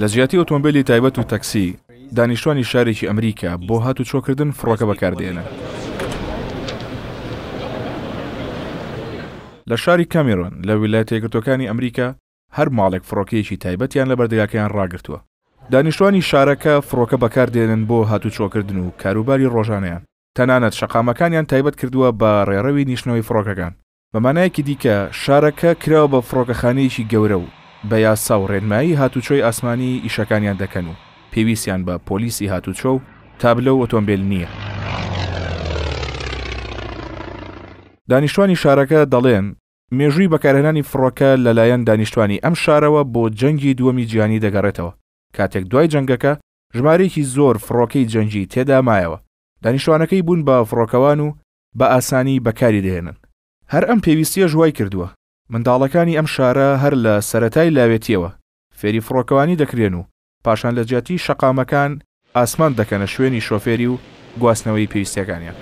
لە زیاتی ئۆتۆمبیلی تایبەت و تەکسی دانیشتوانی شارێکی ئەمریکا بۆ هات و چۆکردن فڕۆکە بەکاردێنە لە شاری کامیرۆن لە ویلایەت یەکگرتوەکانی ئەمریکا هەر ماڵێک فڕۆکەیەکی تایبەتیان لە بەردەگاکەیان ڕاگرتووە دانیشتوانی شارەکە فڕۆکە بەکاردێنن بۆ هاتو چۆکردن و کاروباری ڕۆژانەیان تەنانەت شقامەکانیان تایبەت کردووە بە ڕێڕەوی نیشتنەوەی فڕۆکەکان بەمانایەکی دیکە شارەکە کراوە بە فڕۆکەخانەیەکی گەورە و بە یاسا و ڕێنمایی هاتوچۆی ئاسمانی ئیشەکانیان دەکەن و پێویستیان بە پۆلیسی هاتوچۆ و تابلە و ئۆتۆمبیل نییە. دانیشتوانی شارەکە دەڵێن مێژووی بەکارهێنانی فڕۆکە لەلایەن دانیشتوانی ئەم شارەوە بۆ جەنگی دووەمی جیانی دەگەڕێتەوە کاتێک دوای جەنگەکە ژمارەیەکی زۆر فڕۆکەی جەنجی تێدا مایەوە دانیشتوانەکەی بوون بە فڕۆکەوان و بە ئاسانی بەکاری دێنن هەر ئەم پێویستیە ژوای کردووە منداڵەکانی ئەم شارە هەر لە سەتای لاوێتیەوە فێری فڕۆکەوانی دەکرێن و پاشان لە جیاتی شەقامەکان ئاسمان دەکەنە شوێنی شۆفێری و گواستنەوەی پێویستەکانیان